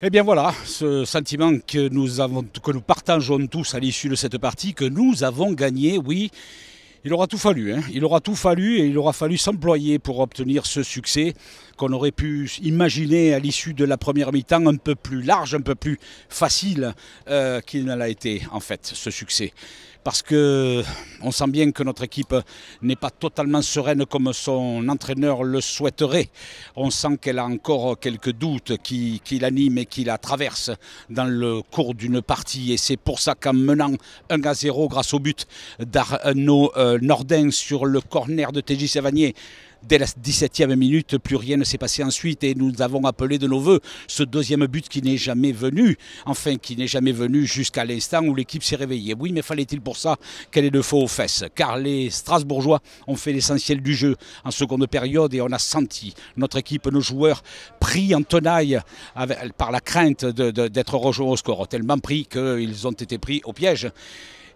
Eh bien voilà, ce sentiment que nous, que nous partageons tous à l'issue de cette partie, que nous avons gagné, oui, il aura tout fallu, hein. il aura tout fallu et il aura fallu s'employer pour obtenir ce succès qu'on aurait pu imaginer à l'issue de la première mi-temps un peu plus large, un peu plus facile euh, qu'il ne l'a été en fait ce succès. Parce que on sent bien que notre équipe n'est pas totalement sereine comme son entraîneur le souhaiterait. On sent qu'elle a encore quelques doutes qui, l'animent et qui la traversent dans le cours d'une partie. Et c'est pour ça qu'en menant 1 à 0 grâce au but d'Arnaud euh, euh, Nordin sur le corner de TJ Savanier. Dès la 17e minute, plus rien ne s'est passé ensuite et nous avons appelé de nos voeux ce deuxième but qui n'est jamais venu, enfin qui n'est jamais venu jusqu'à l'instant où l'équipe s'est réveillée. Oui, mais fallait-il pour ça qu'elle ait de faux fesses Car les Strasbourgeois ont fait l'essentiel du jeu en seconde période et on a senti notre équipe, nos joueurs pris en tenaille par la crainte d'être rejoints au score, tellement pris qu'ils ont été pris au piège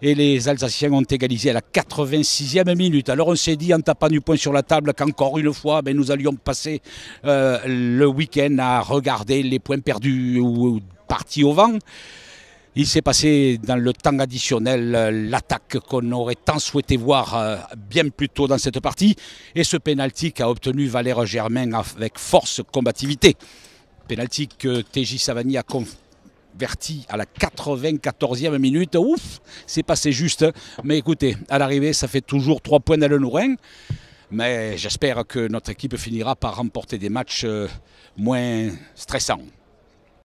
et les Alsaciens ont égalisé à la 86e minute. Alors on s'est dit en tapant du point sur la table qu'encore une fois ben, nous allions passer euh, le week-end à regarder les points perdus ou, partis au vent. Il s'est passé dans le temps additionnel euh, l'attaque qu'on aurait tant souhaité voir euh, bien plus tôt dans cette partie et ce pénalty qu'a obtenu Valère Germain avec force combativité. Pénalty que TJ Savani a Verti à la 94e minute. Ouf, c'est passé juste. Hein. Mais écoutez, à l'arrivée, ça fait toujours 3 points à Mais j'espère que notre équipe finira par remporter des matchs euh, moins stressants.